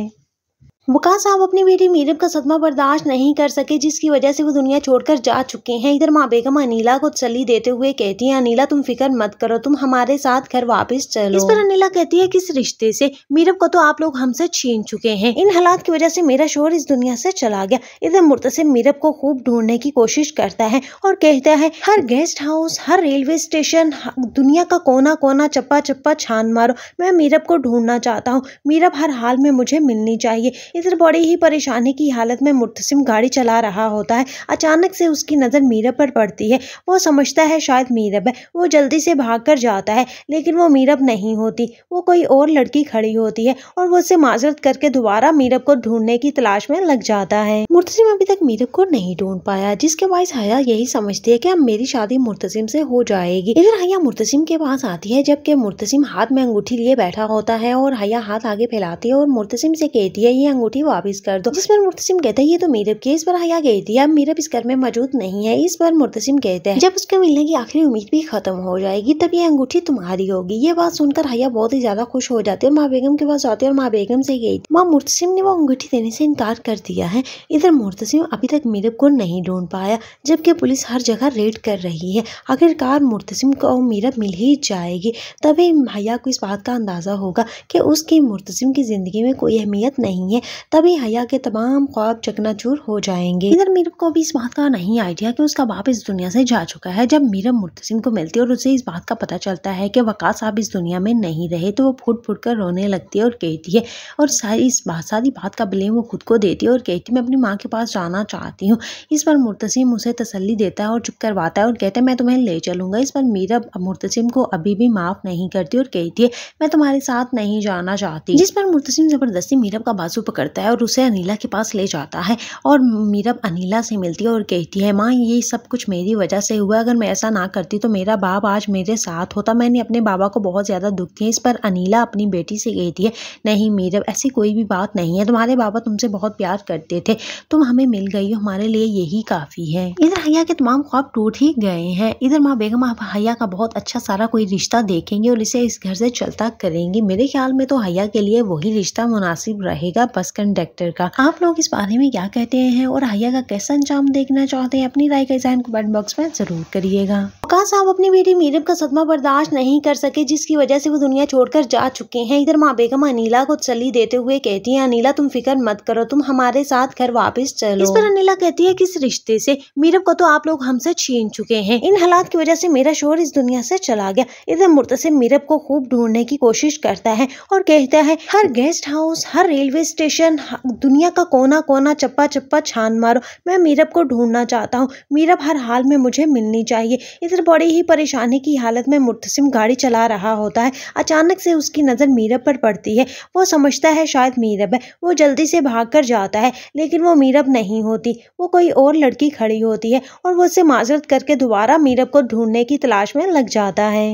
वक़ास साहब अपनी बेटी मीरम का सदमा बर्दाश्त नहीं कर सके जिसकी वजह से वो दुनिया छोड़कर जा चुके हैं इधर माँ बेगम अनिला को तसली देते हुए कहती है अनिला तुम फिक्र मत करो तुम हमारे साथ घर वापस चलो इस पर अनिला कहती है किस रिश्ते से मीरब को तो आप लोग हमसे छीन चुके हैं इन हालात की वजह से मेरा शोर इस दुनिया से चला गया इधर मुर्तसिम मीरब को खूब ढूंढने की कोशिश करता है और कहता है हर गेस्ट हाउस हर रेलवे स्टेशन दुनिया का कोना कोना चप्पा चप्पा छान मारो मैं मीरब को ढूंढना चाहता हूँ मीरब हर हाल में मुझे मिलनी चाहिए इधर बड़ी ही परेशानी की हालत में मुर्तसिम गाड़ी चला रहा होता है अचानक से उसकी नज़र मीरब पर पड़ती है वो समझता है शायद मीरब है वो जल्दी से भाग कर जाता है लेकिन वो मीरब नहीं होती वो कोई और लड़की खड़ी होती है और वो उसे माजरत करके दोबारा मीरब को ढूंढने की तलाश में लग जाता है मुर्तसिम अभी तक मीरब को नहीं ढूंढ पाया जिसके बायस हया यही समझती है की अब मेरी शादी मुर्तसिम से हो जाएगी इधर हया मुर्तसिम के पास आती है जबकि मुर्तसिम हाथ में अंगूठी लिए बैठा होता है और हया हाथ आगे फैलाती है और मुर्तसिम से कहती है ये अंगूठी अंगूठी वापस कर दो जिस पर मुर्तसिम कहता है ये तो मीरब की इस बार हया गई थी अब मीरब इस घर में मौजूद नहीं है इस बार मुर्तसिम कहते हैं जब उसके मिलने की आखिरी उम्मीद भी खत्म हो जाएगी तब ये अंगूठी तुम्हारी होगी ये बात सुनकर हया बहुत ही ज्यादा खुश हो जाती है और माँ बेगम के पास जाती है और माँ बेगम से थी माँ मुर्तसिम ने वो अंगूठी देने से इनकार कर दिया है इधर मुर्तसिम अभी तक मीरब को नहीं ढूंढ पाया जबकि पुलिस हर जगह रेड कर रही है आखिरकार मुर्तसिम को मीरब मिल ही जाएगी तभी हया को इस बात का अंदाज़ा होगा कि उसकी मुर्तसिम की ज़िंदगी में कोई अहमियत नहीं है तभी हया के तमाम ख्वाब चकनाचूर हो जाएंगे इधर मीरब को भी इस बात का नहीं आइडिया कि उसका बाप इस दुनिया से जा चुका है जब मीरब मुर्तसिम को मिलती है और उसे इस बात का पता चलता है कि वका साहब इस दुनिया में नहीं रहे तो वो फुट फूट कर रोने लगती है और कहती है और सारी इस बात सारी बात का ब्लेम वो खुद को देती है और कहती मैं अपनी माँ के पास जाना चाहती हूँ इस पर मुर्तसिम उसे तसली देता है और चुप करवाता है और कहते है मैं तुम्हें ले चलूंगा इस पर मीरब मुर्तसिम को अभी भी माफ़ नहीं करती और कहती है मैं तुम्हारे साथ नहीं जाना चाहती जिस पर मुर्तसिम ज़बरदस्ती मीरब का बाजू पकड़ करता है और उसे अनिला के पास ले जाता है और मीरब अनिला से मिलती है और कहती है माँ ये सब कुछ मेरी वजह से हुआ अगर मैं ऐसा ना करती तो मेरा बाप आज मेरे साथ होता मैंने अपने बाबा को बहुत ज़्यादा दुख दिया इस पर अनिला अपनी बेटी से कहती है नहीं मीरब ऐसी कोई भी बात नहीं है तुम्हारे बाबा तुमसे बहुत प्यार करते थे तुम हमें मिल गई हो हमारे लिए यही काफ़ी है इधर हया के तमाम ख्वाब टूट ही गए हैं इधर माँ बेगम आप हया का बहुत अच्छा सारा कोई रिश्ता देखेंगे और इसे इस घर से चलता करेंगे मेरे ख्याल में तो हया के लिए वही रिश्ता मुनासिब रहेगा बस बस कंडक्टर का आप लोग इस बारे में क्या कहते हैं और आइया का कैसा अंजाम देखना चाहते हैं अपनी राय का इजाम कमेंट बॉक्स में जरूर करिएगा वकार साहब अपनी बेटी मीरब का सदमा बर्दाश्त नहीं कर सके जिसकी वजह से वो दुनिया छोड़कर जा चुके हैं इधर माँ बेगम अनिला को चली देते हुए कहती है अनिला तुम फिक्र मत करो तुम हमारे साथ घर वापस चलो इस पर अनिला कहती है किस रिश्ते से मीरब को तो आप लोग हमसे छीन चुके हैं इन हालात की वजह से मेरा शोर इस दुनिया से चला गया इधर से मीरब को खूब ढूंढने की कोशिश करता है और कहता है हर गेस्ट हाउस हर रेलवे स्टेशन मिशन दुनिया का कोना कोना चप्पा चप्पा छान मारो मैं मीरब को ढूंढना चाहता हूँ मीरब हर हाल में मुझे मिलनी चाहिए इधर बड़ी ही परेशानी की हालत में मुर्तसिम गाड़ी चला रहा होता है अचानक से उसकी नज़र मीरब पर पड़ती है वो समझता है शायद मीरब है वो जल्दी से भाग कर जाता है लेकिन वो मीरब नहीं होती वो कोई और लड़की खड़ी होती है और वो उसे माजरत करके दोबारा मीरब को ढूंढने की तलाश में लग जाता है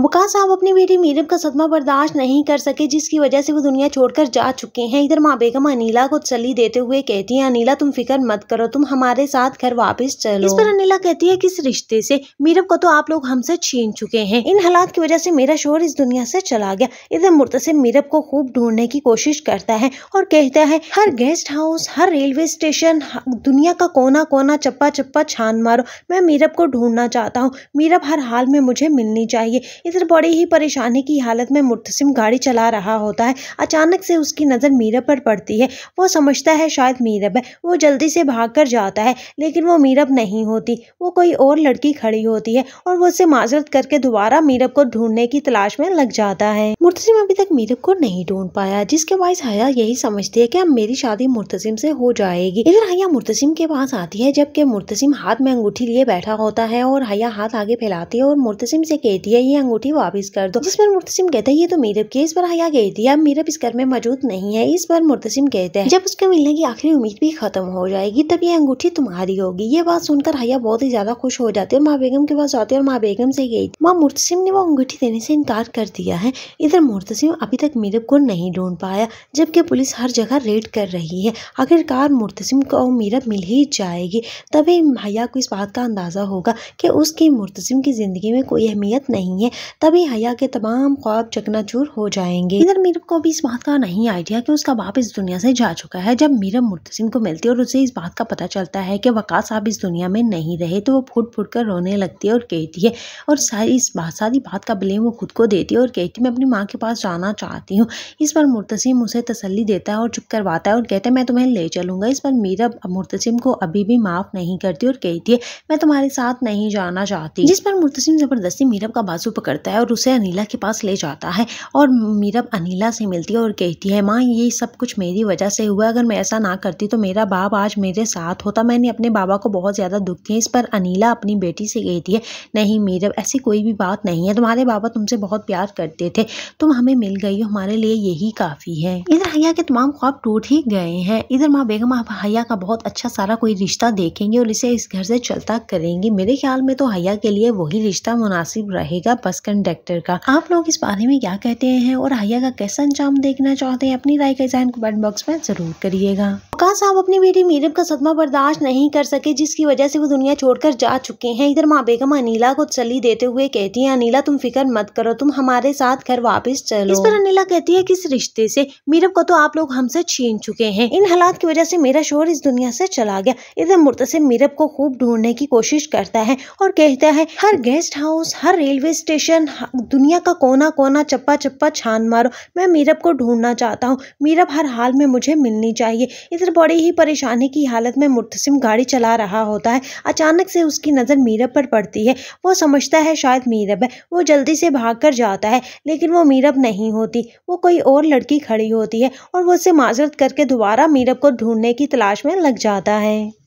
वकार साहब अपनी बेटी मीरम का सदमा बर्दाश्त नहीं कर सके जिसकी वजह से वो दुनिया छोड़कर जा चुके हैं इधर माँ बेगम अनिला को तसली देते हुए कहती है अनिला तुम फिक्र मत करो तुम हमारे साथ घर वापस चलो इस पर अनिला कहती है किस रिश्ते से मीरम को तो आप लोग हमसे छीन चुके हैं इन हालात की वजह से मेरा शोर इस दुनिया से चला गया इधर मुर्तसिम मीरब को खूब ढूंढने की कोशिश करता है और कहता है हर गेस्ट हाउस हर रेलवे स्टेशन दुनिया का कोना कोना चप्पा चप्पा छान मारो मैं मीरब को ढूंढना चाहता हूँ मीरब हर हाल में मुझे मिलनी चाहिए इधर बड़े ही परेशानी की हालत में मुर्तसिम गाड़ी चला रहा होता है अचानक से उसकी नज़र मीरब पर पड़ती है वो समझता है शायद मीरब है वो जल्दी से भाग कर जाता है लेकिन वो मीरब नहीं होती वो कोई और लड़की खड़ी होती है और वो उसे माजरत करके दोबारा मीरब को ढूंढने की तलाश में लग जाता है मुर्तसिम अभी तक मीरब को नहीं ढूंढ पाया जिसके बाद हया यही समझती है कि अब मेरी शादी मुर्तसिम से हो जाएगी इधर हया मुर्तसिम के पास आती है जबकि मुर्तसिम हाथ में अंगूठी लिए बैठा होता है और हया हाथ आगे फैलाती है और मुर्तसिम से कहती है ये अंगूठी वापस कर दो जिस पर मुर्तसिम कहता है ये तो मीरब की इस पर हया गई थी अब मीरब इस घर में मौजूद नहीं है इस पर मुर्तसिम कहते हैं जब उसके मिलने की आखिरी उम्मीद भी खत्म हो जाएगी तब ये अंगूठी तुम्हारी होगी ये बात सुनकर हया बहुत ही ज्यादा खुश हो जाती है और माँ बेगम के पास आती है और माँ बेगम से गई माँ मुर्तसिम ने वो अंगूठी देने से इनकार कर दिया है इधर मुर्तसिम अभी तक मीरब को नहीं ढूंढ पाया जबकि पुलिस हर जगह रेड कर रही है आखिरकार मुर्तसिम को मीरब मिल ही जाएगी तभी हया को इस बात का अंदाज़ा होगा कि उसकी मुर्तसिम की ज़िंदगी में कोई अहमियत नहीं है तभी हया के तमाम ख्वाब चकनाचूर हो जाएंगे इधर मीरम को भी इस बात का नहीं आइडिया कि उसका बाप इस दुनिया से जा चुका है जब मीरब मुर्तसिम को मिलती है और उसे इस बात का पता चलता है कि वकास साहब इस दुनिया में नहीं रहे तो वो फूट फूट कर रोने लगती है और कहती है और सारी इस बात सारी बात का ब्लेम वो खुद को देती है और कहती मैं अपनी माँ के पास जाना चाहती हूँ इस पर मुर्तसिम उसे तसली देता है और चुप करवाता है और कहते है मैं तुम्हें ले चलूंगा इस पर मीरब मुर्तसिम को अभी भी माफ़ नहीं करती और कहती है मैं तुम्हारे साथ नहीं जाना चाहती जिस पर मुर्तसिम ज़बरदस्ती मीरब का बाजू पकड़ करता है और उसे अनिला के पास ले जाता है और मीरब अनिला से मिलती है और कहती है माँ ये सब कुछ मेरी वजह से हुआ अगर मैं ऐसा ना करती तो मेरा बाप आज मेरे साथ होता मैंने अपने बाबा को बहुत ज़्यादा दुख किया इस पर अनिला अपनी बेटी से कहती है नहीं मीरब ऐसी कोई भी बात नहीं है तुम्हारे बाबा तुमसे बहुत प्यार करते थे तुम हमें मिल गई हो हमारे लिए यही काफ़ी है इधर हया के तमाम ख्वाब टूट ही गए हैं इधर माँ बेगम आप हया का बहुत अच्छा सारा कोई रिश्ता देखेंगे और इसे इस घर से चलता करेंगी मेरे ख्याल में तो हया के लिए वही रिश्ता मुनासिब रहेगा बस कंडक्टर का आप लोग इस बारे में क्या कहते हैं और आइया का कैसा अंजाम देखना चाहते हैं अपनी राय का इजान कमेंट बॉक्स में ज़रूर करिएगा वक़ा साहब अपनी बेटी मीरब का सदमा बर्दाश्त नहीं कर सके जिसकी वजह से वो दुनिया छोड़कर जा चुके हैं इधर माँ बेगम अनिला को तसली देते हुए कहती है अनिला तुम फिक्र मत करो तुम हमारे साथ घर वापस चलो इस पर अनिला कहती है किस रिश्ते से मीरब को तो आप लोग हमसे छीन चुके हैं इन हालात की वजह से मेरा शोर इस दुनिया से चला गया इधर मुर्तसिम मीरब को खूब ढूंढने की कोशिश करता है और कहता है हर गेस्ट हाउस हर रेलवे स्टेशन दुनिया का कोना कोना चप्पा चप्पा छान मारो मैं मीरब को ढूंढना चाहता हूँ मीरब हर हाल में मुझे मिलनी चाहिए इधर बड़े ही परेशानी की हालत में मुर्तसिम गाड़ी चला रहा होता है अचानक से उसकी नज़र मीरब पर पड़ती है वो समझता है शायद मीरब है वो जल्दी से भाग कर जाता है लेकिन वो मीरब नहीं होती वो कोई और लड़की खड़ी होती है और वो उसे माजरत करके दोबारा मीरब को ढूंढने की तलाश में लग जाता है